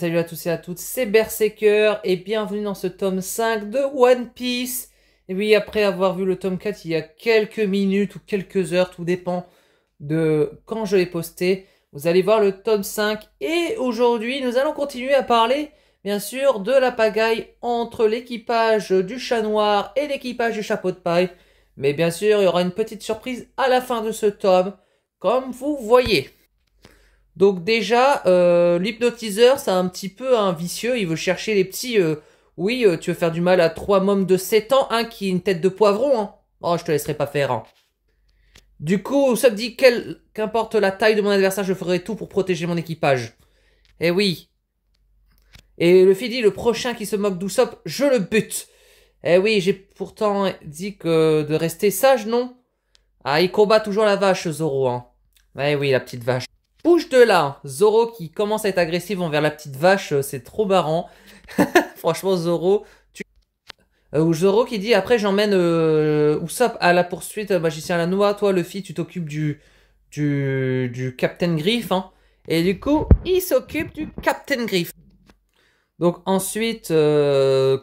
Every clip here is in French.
salut à tous et à toutes, c'est Berserker et bienvenue dans ce tome 5 de One Piece. Et oui, après avoir vu le tome 4 il y a quelques minutes ou quelques heures, tout dépend de quand je l'ai posté, vous allez voir le tome 5. Et aujourd'hui, nous allons continuer à parler, bien sûr, de la pagaille entre l'équipage du chat noir et l'équipage du chapeau de paille. Mais bien sûr, il y aura une petite surprise à la fin de ce tome, comme vous voyez. Donc déjà, euh, l'hypnotiseur, c'est un petit peu un vicieux. Il veut chercher les petits. Euh, oui, euh, tu veux faire du mal à trois mômes de 7 ans, un qui a une tête de poivron. Hein. Oh, je te laisserai pas faire. Hein. Du coup, ça dit qu'importe la taille de mon adversaire, je ferai tout pour protéger mon équipage. Eh oui. Et le dit, le prochain qui se moque d'Ousop, je le bute. Eh oui, j'ai pourtant dit que de rester sage, non Ah, il combat toujours la vache, Zoro. Hein. Eh oui, la petite vache. Bouge de là Zoro qui commence à être agressif envers la petite vache, euh, c'est trop marrant. Franchement, Zoro, tu... Euh, ou Zoro qui dit, après j'emmène euh, Usopp à la poursuite, euh, magicien à la noix, toi Luffy, tu t'occupes du, du, du Captain Griff. Hein. Et du coup, il s'occupe du Captain Griff. Donc ensuite, euh,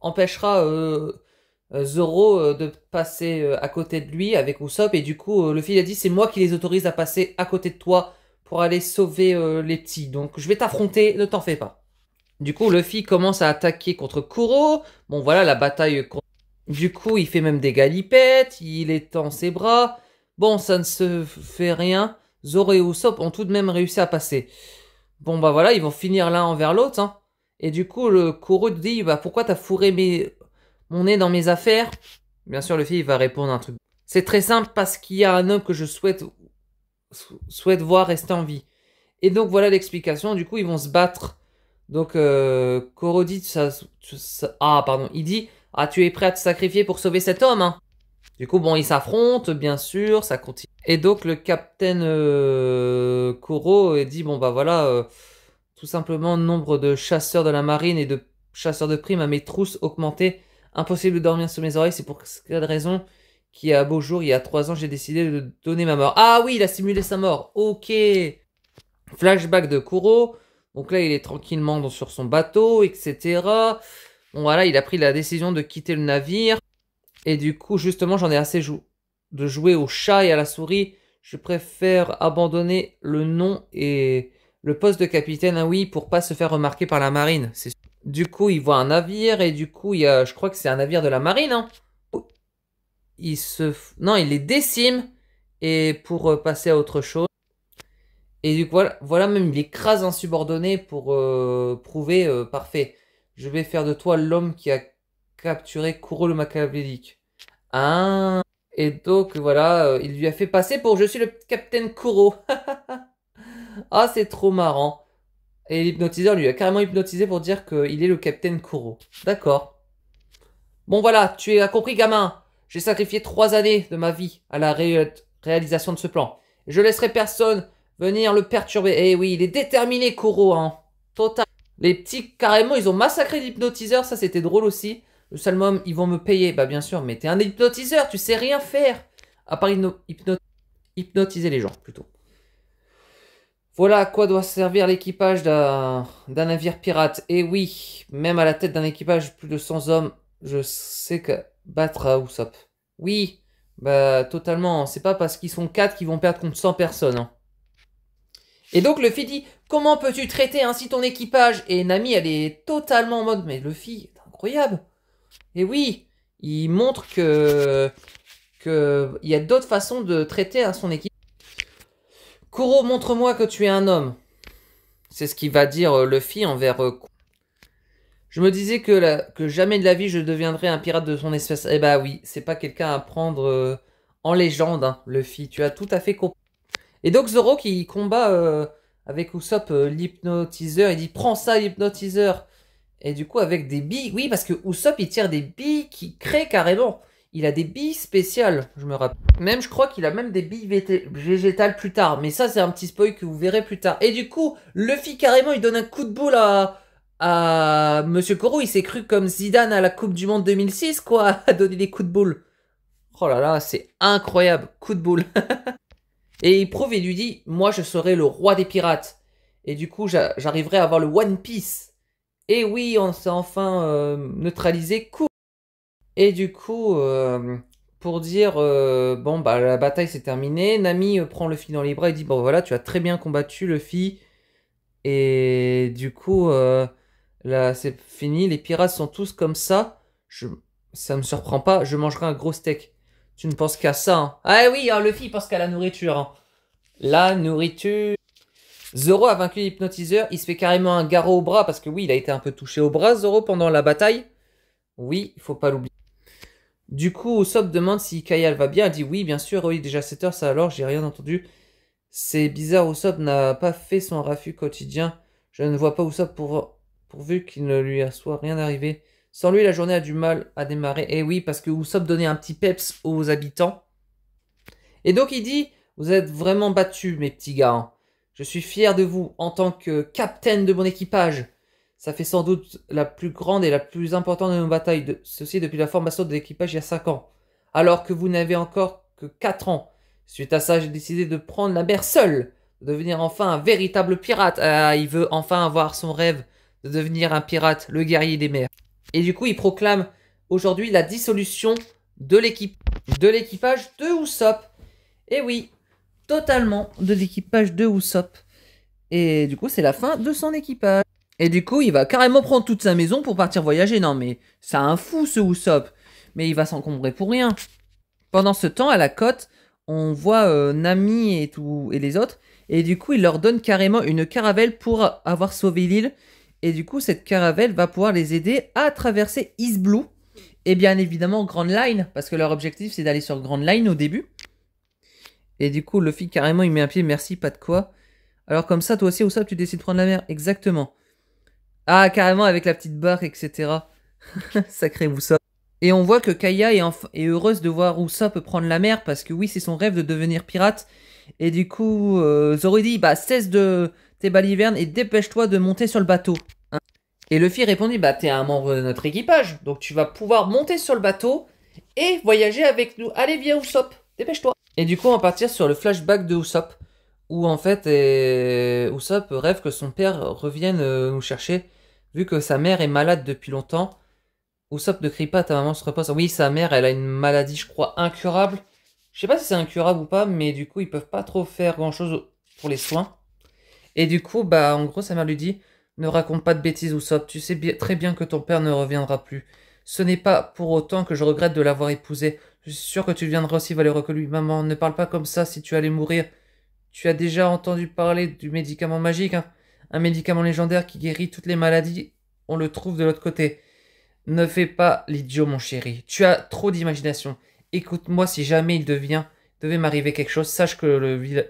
empêchera euh, Zoro euh, de passer euh, à côté de lui avec Usopp et du coup le Luffy a dit c'est moi qui les autorise à passer à côté de toi pour aller sauver les petits donc je vais t'affronter ne t'en fais pas. Du coup Luffy commence à attaquer contre Kuro bon voilà la bataille du coup il fait même des galipettes il étend ses bras bon ça ne se fait rien Zoro et Usopp ont tout de même réussi à passer bon bah voilà ils vont finir l'un envers l'autre hein. Et du coup, le Kuro dit, bah, pourquoi t'as fourré mes mon nez dans mes affaires Bien sûr, le fille va répondre un truc. C'est très simple parce qu'il y a un homme que je souhaite, souhaite voir rester en vie. Et donc voilà l'explication. Du coup, ils vont se battre. Donc, euh, Koro dit ça, Ah, pardon. Il dit Ah, tu es prêt à te sacrifier pour sauver cet homme hein Du coup, bon, ils s'affrontent, bien sûr, ça continue. Et donc, le capitaine euh, Koro dit Bon, bah voilà, euh, tout simplement, nombre de chasseurs de la marine et de chasseurs de primes à mes trousses augmentées Impossible de dormir sous mes oreilles, c'est pour cette raison y a beau jour, il y a trois ans, j'ai décidé de donner ma mort. Ah oui, il a simulé sa mort. Ok. Flashback de Kuro. Donc là, il est tranquillement sur son bateau, etc. Bon voilà, il a pris la décision de quitter le navire. Et du coup, justement, j'en ai assez de jouer au chat et à la souris. Je préfère abandonner le nom et le poste de capitaine, ah oui, pour pas se faire remarquer par la marine. C'est du coup, il voit un navire et du coup, il a, je crois que c'est un navire de la marine. Hein il se, non, il les décime et pour euh, passer à autre chose. Et du coup, voilà, même il écrase un subordonné pour euh, prouver euh, parfait. Je vais faire de toi l'homme qui a capturé Kuro le machiavélique. Hein Et donc voilà, il lui a fait passer pour je suis le capitaine Kuro. ah, c'est trop marrant. Et l'hypnotiseur lui a carrément hypnotisé pour dire qu'il est le capitaine Kuro. D'accord. Bon voilà, tu as compris gamin. J'ai sacrifié trois années de ma vie à la réalisation de ce plan. Je laisserai personne venir le perturber. Eh oui, il est déterminé Kuro, hein. Total. Les petits, carrément, ils ont massacré l'hypnotiseur, ça c'était drôle aussi. Le salmum, ils vont me payer. Bah bien sûr, mais t'es un hypnotiseur, tu sais rien faire. À part hypnotiser les gens, plutôt. Voilà à quoi doit servir l'équipage d'un navire pirate. Et eh oui, même à la tête d'un équipage plus de 100 hommes, je sais que battre à Usopp. Oui, bah totalement. C'est pas parce qu'ils sont 4 qu'ils vont perdre contre 100 personnes. Hein. Et donc Luffy dit Comment peux-tu traiter ainsi ton équipage Et Nami, elle est totalement en mode Mais Luffy, est incroyable Et oui, il montre que qu'il y a d'autres façons de traiter son équipage. Kuro, montre-moi que tu es un homme. C'est ce qui va dire euh, Luffy envers euh, Je me disais que, que jamais de la vie je deviendrais un pirate de son espèce. Eh bah oui, c'est pas quelqu'un à prendre euh, en légende, hein, Luffy. Tu as tout à fait compris. Et donc Zoro qui combat avec Usopp l'hypnotiseur, il dit prends ça l'hypnotiseur. Et du coup avec des billes, oui parce que Usopp il tire des billes qui créent carrément il a des billes spéciales, je me rappelle. Même, je crois qu'il a même des billes végétales plus tard. Mais ça, c'est un petit spoil que vous verrez plus tard. Et du coup, Luffy, carrément, il donne un coup de boule à, à Monsieur Koro. Il s'est cru comme Zidane à la Coupe du Monde 2006, quoi, à donner des coups de boule. Oh là là, c'est incroyable. Coup de boule. et il prouve et lui dit, moi, je serai le roi des pirates. Et du coup, j'arriverai à avoir le One Piece. Et oui, on s'est enfin euh, neutralisé. Coup. Et du coup, euh, pour dire, euh, bon, bah, la bataille s'est terminée, Nami euh, prend le fil dans les bras et dit, bon, voilà, tu as très bien combattu le Et du coup, là, c'est fini, les pirates sont tous comme ça. Je, ça me surprend pas, je mangerai un gros steak. Tu ne penses qu'à ça. Hein. Ah oui, hein, le Luffy pense qu'à la nourriture. Hein. La nourriture. Zoro a vaincu l'hypnotiseur. Il se fait carrément un garrot au bras parce que oui, il a été un peu touché au bras, Zoro, pendant la bataille. Oui, il faut pas l'oublier. Du coup, Usopp demande si Kayal va bien. Elle dit oui, bien sûr, oui, déjà 7 heures, ça alors, j'ai rien entendu. C'est bizarre, Usopp n'a pas fait son raffut quotidien. Je ne vois pas Usopp pour, pourvu qu'il ne lui soit rien arrivé. Sans lui, la journée a du mal à démarrer. Et eh oui, parce que Usopp donnait un petit peps aux habitants. Et donc il dit, vous êtes vraiment battus, mes petits gars. Hein. Je suis fier de vous en tant que capitaine de mon équipage. Ça fait sans doute la plus grande et la plus importante de nos batailles, de, ceci depuis la formation de l'équipage il y a 5 ans. Alors que vous n'avez encore que 4 ans. Suite à ça, j'ai décidé de prendre la mer seule, devenir enfin un véritable pirate. Ah, il veut enfin avoir son rêve de devenir un pirate, le guerrier des mers. Et du coup, il proclame aujourd'hui la dissolution de l'équipe, de l'équipage de Usopp. Et oui, totalement de l'équipage de Usopp. Et du coup, c'est la fin de son équipage. Et du coup, il va carrément prendre toute sa maison pour partir voyager. Non, mais c'est un fou ce Usopp. Mais il va s'encombrer pour rien. Pendant ce temps, à la côte, on voit euh, Nami et tout et les autres. Et du coup, il leur donne carrément une caravelle pour avoir sauvé l'île. Et du coup, cette caravelle va pouvoir les aider à traverser East Blue. Et bien évidemment, Grand Line, parce que leur objectif, c'est d'aller sur Grand Line au début. Et du coup, Luffy, carrément, il met un pied, merci, pas de quoi. Alors comme ça, toi aussi, Usopp, tu décides de prendre la mer. Exactement. Ah, carrément, avec la petite barque, etc. Sacré Usopp. Et on voit que Kaya est, heureuse de voir Usopp prendre la mer, parce que oui, c'est son rêve de devenir pirate. Et du coup, euh, Zoro dit, bah, cesse de tes balivernes et dépêche-toi de monter sur le bateau. Hein. et Luffy répondit, bah, t'es un membre de notre équipage, donc tu vas pouvoir monter sur le bateau et voyager avec nous. Allez, viens Usopp, dépêche-toi. Et du coup, on va partir sur le flashback de Usopp, où en fait, et... rêve que son père revienne euh, nous chercher Vu que sa mère est malade depuis longtemps, Ousop ne crie pas, ta maman se repose. Oui, sa mère, elle a une maladie, je crois, incurable. Je sais pas si c'est incurable ou pas, mais du coup, ils peuvent pas trop faire grand chose pour les soins. Et du coup, bah, en gros, sa mère lui dit Ne raconte pas de bêtises, Ousop. Tu sais très bien que ton père ne reviendra plus. Ce n'est pas pour autant que je regrette de l'avoir épousé. Je suis sûr que tu viendras aussi valeureux que lui. Maman, ne parle pas comme ça si tu allais mourir. Tu as déjà entendu parler du médicament magique, hein un médicament légendaire qui guérit toutes les maladies, on le trouve de l'autre côté. Ne fais pas l'idiot, mon chéri. Tu as trop d'imagination. Écoute-moi, si jamais il devient, devait m'arriver quelque chose, sache que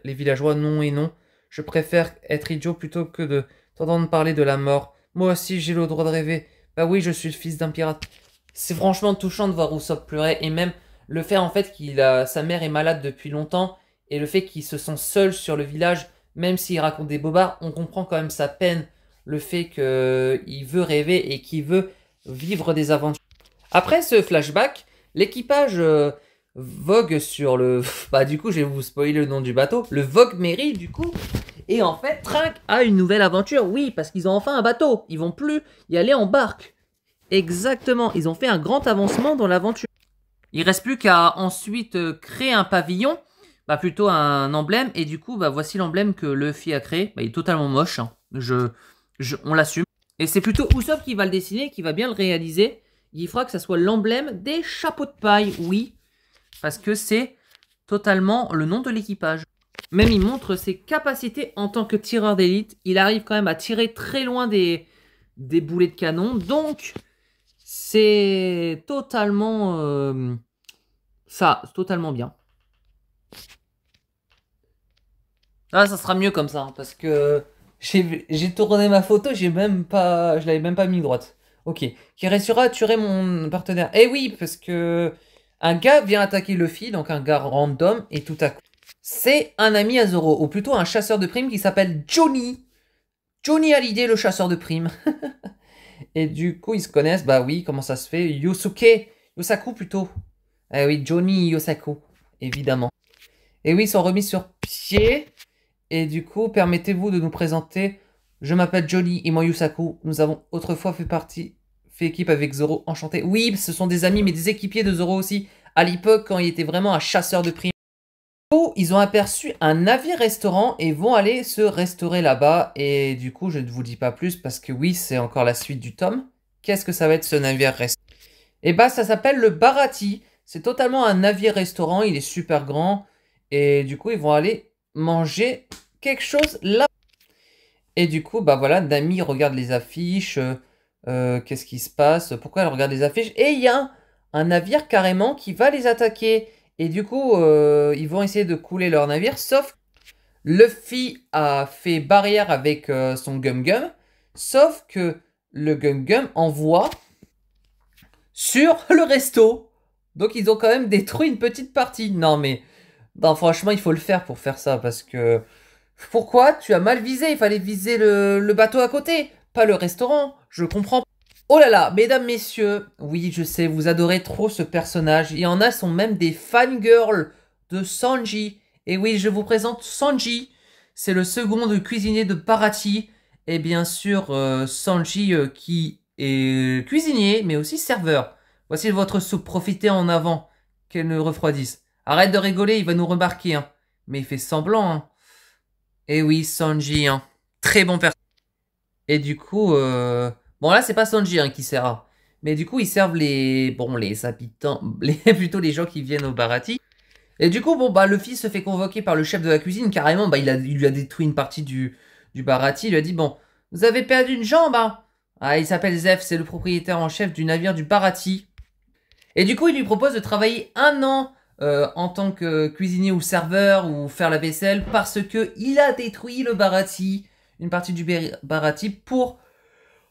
les villageois, non et non. Je préfère être idiot plutôt que de t'entendre parler de la mort. Moi aussi, j'ai le droit de rêver. Bah oui, je suis le fils d'un pirate. C'est franchement touchant de voir Rousseau pleurer et même le fait en fait qu'il a sa mère est malade depuis longtemps et le fait qu'ils se sent seul sur le village même s'il raconte des bobards, on comprend quand même sa peine, le fait qu'il euh, veut rêver et qu'il veut vivre des aventures. Après ce flashback, l'équipage euh, vogue sur le... Bah du coup, je vais vous spoiler le nom du bateau. Le Vogue Mary, du coup. Et en fait, Trinque a une nouvelle aventure. Oui, parce qu'ils ont enfin un bateau. Ils vont plus y aller en barque. Exactement, ils ont fait un grand avancement dans l'aventure. Il reste plus qu'à ensuite euh, créer un pavillon bah, plutôt un emblème. Et du coup, bah, voici l'emblème que Luffy a créé. Bah, il est totalement moche. Hein. Je, on l'assume. Et c'est plutôt Usopp qui va le dessiner, qui va bien le réaliser. Il fera que ça soit l'emblème des chapeaux de paille, oui. Parce que c'est totalement le nom de l'équipage. Même il montre ses capacités en tant que tireur d'élite. Il arrive quand même à tirer très loin des, des boulets de canon. Donc, c'est totalement... Ça. Euh, ça, totalement bien. Ah, ça sera mieux comme ça, hein, parce que j'ai tourné ma photo, j'ai même pas, je l'avais même pas mis droite. Ok. Qui réussira tuer mon partenaire. Eh oui, parce que un gars vient attaquer Luffy, donc un gars random, et tout à coup. C'est un ami à ou plutôt un chasseur de primes qui s'appelle Johnny. Johnny l'idée le chasseur de primes. et du coup, ils se connaissent. Bah oui, comment ça se fait Yosuke. Yosaku plutôt. Eh oui, Johnny Yosaku, évidemment. Et oui, ils sont remis sur pied. Et du coup, permettez-vous de nous présenter. Je m'appelle Jolly et moi Yusaku. Nous avons autrefois fait partie, fait équipe avec Zoro. Enchanté. Oui, ce sont des amis, mais des équipiers de Zoro aussi. À l'époque, quand il était vraiment un chasseur de primes. Ils ont aperçu un navire-restaurant et vont aller se restaurer là-bas. Et du coup, je ne vous dis pas plus parce que oui, c'est encore la suite du tome. Qu'est-ce que ça va être ce navire-restaurant Eh bah, ça s'appelle le Barati. C'est totalement un navire-restaurant. Il est super grand. Et du coup, ils vont aller manger quelque chose là. Et du coup, bah voilà, Nami regarde les affiches. Euh, euh, qu'est-ce qui se passe Pourquoi elle regarde les affiches Et il y a un, navire carrément qui va les attaquer. Et du coup, euh, ils vont essayer de couler leur navire. Sauf Luffy a fait barrière avec son Gum Gum. Sauf que le Gum Gum envoie sur le resto. Donc ils ont quand même détruit une petite partie. Non mais ben franchement, il faut le faire pour faire ça, parce que... Pourquoi Tu as mal visé, il fallait viser le, bateau à côté, pas le restaurant, je comprends. Oh là là, mesdames, messieurs, oui, je sais, vous adorez trop ce personnage, il y en a sont même des fangirls de Sanji. Et oui, je vous présente Sanji, c'est le second cuisinier de Parati, et bien sûr euh, Sanji euh, qui est cuisinier, mais aussi serveur. Voici votre soupe, profitez en avant, qu'elle ne refroidisse. Arrête de rigoler, il va nous remarquer, hein. Mais il fait semblant, hein. Eh oui, Sanji, hein. Très bon personnage. Et du coup, euh, bon là c'est pas Sanji hein, qui sert. Mais du coup, ils servent les, bon, les habitants, plutôt les gens qui viennent au Barati. Et du coup, bon, bah, le fils se fait convoquer par le chef de la cuisine, carrément, bah, il, il lui a détruit une partie du, du Barati, il lui a dit, bon, vous avez perdu une jambe, hein Ah, il s'appelle Zef, c'est le propriétaire en chef du navire du Barati. Et du coup, il lui propose de travailler un an euh, en tant que cuisinier ou serveur ou faire la vaisselle parce que il a détruit le Barati, une partie du Barati pour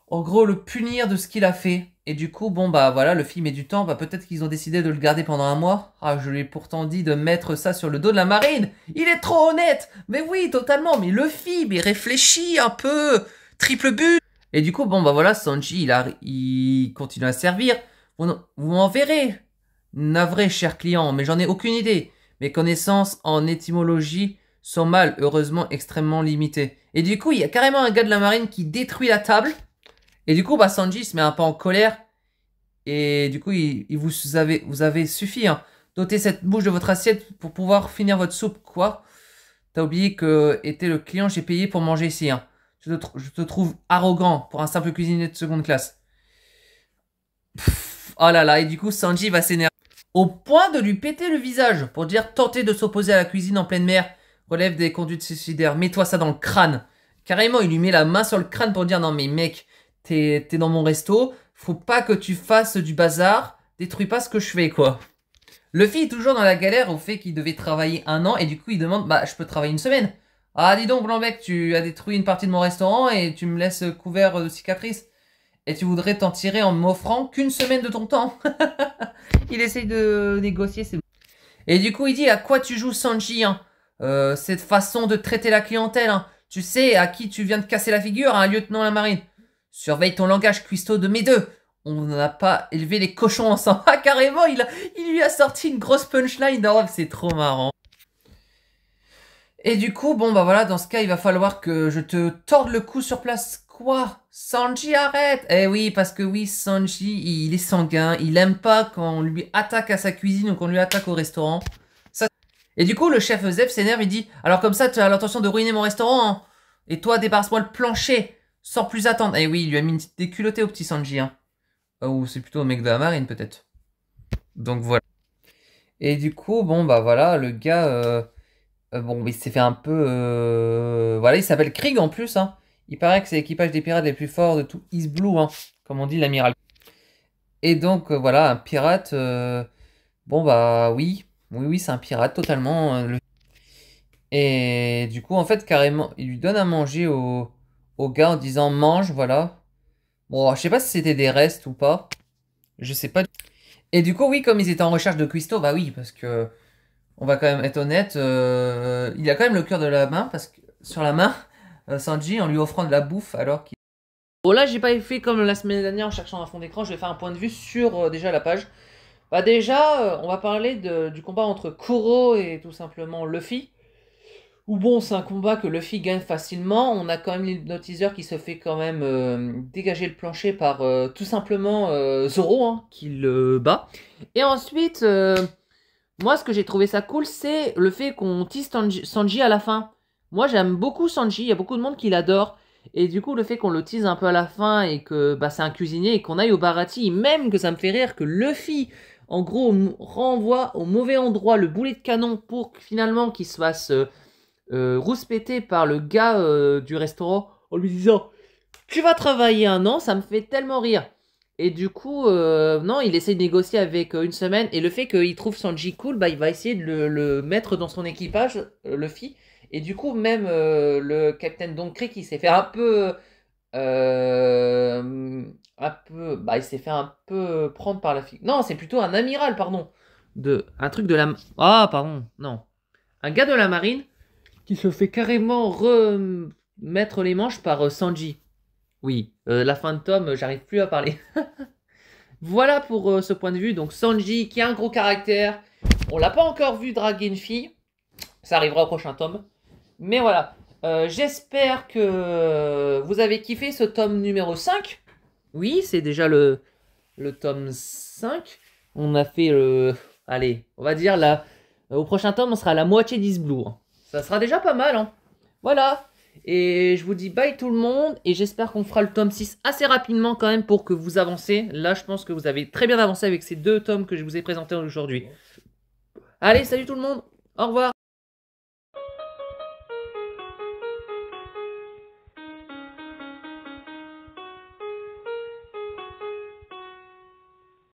en gros le punir de ce qu'il a fait. Et du coup, bon bah voilà, le film est du temps, bah peut-être qu'ils ont décidé de le garder pendant un mois. Ah, je lui ai pourtant dit de mettre ça sur le dos de la marine. Il est trop honnête. Mais oui, totalement, mais le film, il réfléchit un peu. Triple but. Et du coup, bon bah voilà, Sanji, il, il continue à servir. Vous, vous en verrez Navré, cher client, mais j'en ai aucune idée. Mes connaissances en étymologie sont mal, heureusement extrêmement limitées. Et du coup, il y a carrément un gars de la marine qui détruit la table. Et du coup, bah, Sanji se met un peu en colère. Et du coup, il, vous, avez, vous avez suffi. Hein. Dotez cette bouche de votre assiette pour pouvoir finir votre soupe. Quoi T'as oublié que était le client, j'ai payé pour manger ici. Hein. Je, te trouve arrogant pour un simple cuisinier de seconde classe. oh là là, et du coup, Sanji va s'énerver au point de lui péter le visage pour dire tenter de s'opposer à la cuisine en pleine mer relève des conduites suicidaires, mets-toi ça dans le crâne. Carrément, il lui met la main sur le crâne pour dire non mais mec, t'es dans mon resto, faut pas que tu fasses du bazar, détruis pas ce que je fais quoi. Luffy est toujours dans la galère au fait qu'il devait travailler un an et du coup il demande bah je peux travailler une semaine. Ah dis donc mec, tu as détruit une partie de mon restaurant et tu me laisses couvert de cicatrices et tu voudrais t'en tirer en m'offrant qu'une semaine de ton temps. il essaye de négocier, c'est Et du coup, il dit à quoi tu joues Sanji hein? euh, Cette façon de traiter la clientèle, hein. tu sais à qui tu viens de casser la figure, un hein, lieutenant de la marine. Surveille ton langage cuistot de mes deux. On n'a pas élevé les cochons ensemble. Ah, carrément, il, il lui a sorti une grosse punchline. Oh, c'est trop marrant. Et du coup, bon, bah voilà, dans ce cas, il va falloir que je te torde le cou sur place Quoi Sanji arrête Eh oui, parce que oui, Sanji, il est sanguin, il aime pas quand on lui attaque à sa cuisine ou qu'on lui attaque au restaurant. Ça... Et du coup, le chef zep s'énerve, il dit « Alors comme ça, tu as l'intention de ruiner mon restaurant, hein. Et toi, débarrasse-moi le plancher, sans plus attendre !» Eh oui, il lui a mis des petite au petit Sanji, hein. Ah, ou c'est plutôt au mec de la marine, peut-être. Donc voilà. Et du coup, bon, bah voilà, le gars... Euh, euh, bon, il s'est fait un peu... Euh, voilà, il s'appelle Krieg en plus, hein il paraît que c'est l'équipage des pirates les plus forts de tout East Blue, hein, comme on dit l'amiral. Et donc euh, voilà, un pirate, euh, bon bah oui, oui oui c'est un pirate totalement. Euh, Et du coup en fait carrément, il lui donne à manger au, gars en disant mange, voilà. Bon, je sais pas si c'était des restes ou pas, je sais pas. Et du coup oui, comme ils étaient en recherche de cuistot, bah oui, parce que on va quand même être honnête, il a quand même le cœur de la main, parce que sur la main, euh, Sanji en lui offrant de la bouffe alors qu'il. Bon là j'ai pas fait comme la semaine dernière en cherchant un fond d'écran, je vais faire un point de vue sur euh, déjà la page. Bah déjà euh, on va parler du combat entre Kuro et tout simplement Luffy. Ou bon c'est un combat que Luffy gagne facilement, on a quand même l'hypnotiseur qui se fait quand même dégager le plancher par tout simplement Zoro hein, qui le bat. Et ensuite moi ce que j'ai trouvé ça cool c'est le fait qu'on tisse Sanji à la fin. Moi, j'aime beaucoup Sanji. Il y a beaucoup de monde qui l'adore. Et du coup, le fait qu'on le tease un peu à la fin et que bah, c'est un cuisinier et qu'on aille au Barati, même que ça me fait rire que Luffy, en gros, renvoie au mauvais endroit le boulet de canon pour finalement qu'il se fasse euh, euh, rouspéter par le gars euh, du restaurant en lui disant Tu vas travailler un an, ça me fait tellement rire. Et du coup, non, il essaie de négocier avec une semaine. Et le fait qu'il trouve Sanji cool, bah, il va essayer de le, le mettre dans son équipage, Luffy. Et du coup, même euh, le Capitaine Donkri qui s'est fait un peu. Euh, un peu. Bah, il s'est fait un peu prendre par la fille. Non, c'est plutôt un amiral, pardon. De, un truc de la. Ah, pardon, non. Un gars de la marine qui se fait carrément remettre les manches par euh, Sanji. Oui, la fin de tome, j'arrive plus à parler. voilà pour ce point de vue. Donc Sanji qui a un gros caractère. On l'a pas encore vu draguer une fille. Ça arrivera au prochain tome. Mais voilà, euh, j'espère que vous avez kiffé ce tome numéro 5. Oui, c'est déjà le, le tome 5. On a fait le... Allez, on va dire là, au prochain tome, on sera à la moitié d'Isblue. Hein. Ça sera déjà pas mal, hein. Voilà. Et je vous dis bye tout le monde. Et j'espère qu'on fera le tome 6 assez rapidement quand même pour que vous avancez. Là, je pense que vous avez très bien avancé avec ces deux tomes que je vous ai présentés aujourd'hui. Allez, salut tout le monde. Au revoir.